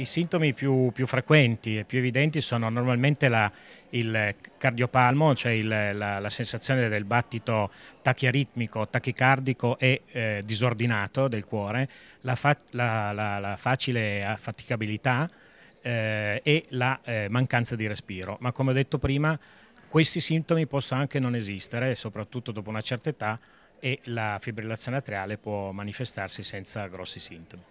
I sintomi più, più, frequenti e più evidenti sono normalmente la, il cardiopalmo, cioè il, la, la, sensazione del battito tachiaritmico, tachicardico e eh, disordinato del cuore, la, fa, la facile affaticabilità eh, e la eh, mancanza di respiro. Ma come ho detto prima, questi sintomi possono anche non esistere, soprattutto dopo una certa età, e la fibrillazione atriale può manifestarsi senza grossi sintomi.